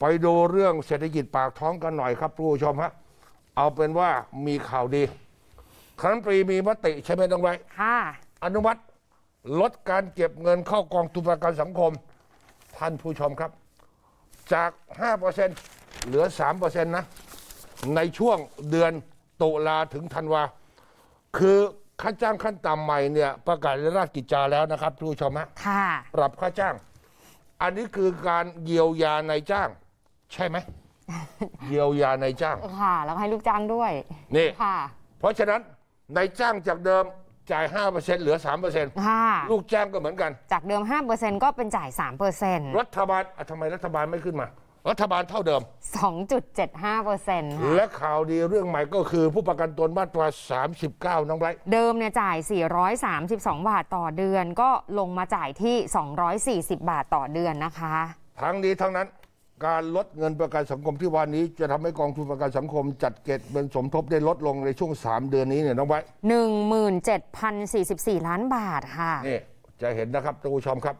ไปดูเรื่องเศรษฐกิจปากท้องกันหน่อยครับผู้ชมฮะเอาเป็นว่ามีข่าวดีคณะปรีมีมติใช่ไหมต้องไวนอนุมัติ ลดการเก็บเงินเข้ากองทุนประกันสังคม ท่านผู้ชมครับ จาก5%เหลือ 3%นะ ในช่วงเดือนตุลาถึงธันวา คือ ค่าจ้างขั้นต่ำใหม่เนี่ยประกาศในราชกิจจาแล้วนะครับผู้ชมฮะปรับค่าจ้าง อันนี้คือการเยียวยานายจ้างใช่ไหมเยียวยานายจ้าง ค่ะ แล้วให้ลูกจ้างด้วยนี่ค่ะ เพราะฉะนั้นนายจ้างจากเดิมจ่าย 5%เหลือค่ะ ลูกจ้างก็เหมือนกัน จากเดิม 5%ก็เป็นจ่าย 3%รัฐบาลทำไมรัฐบาลไม่ขึ้นมา รัฐบาลเท่าเดิม 2.75%ค่ะและข่าวดีเรื่องใหม่ก็คือ ผู้ประกันตนมาตรา39 น้องไรเดิมเนี่ยจ่าย 432 บาทต่อเดือนก็ลงมาจ่ายที่ 240 บาทต่อเดือนนะคะ ทั้งนี้ทั้งนั้นการลดเงินประกันสังคมที่วันนี้ จะทำให้กองทุนประกันสังคมจัดเก็บเงินสมทบได้ลดลงในช่วง 3 เดือนนี้เนี่ยน้องไว้หนึ่งหมื่นเจ็ดพันสี่สิบสี่ล้านบาทค่ะ นี่ จะเห็นนะครับท่านผู้ชมครับ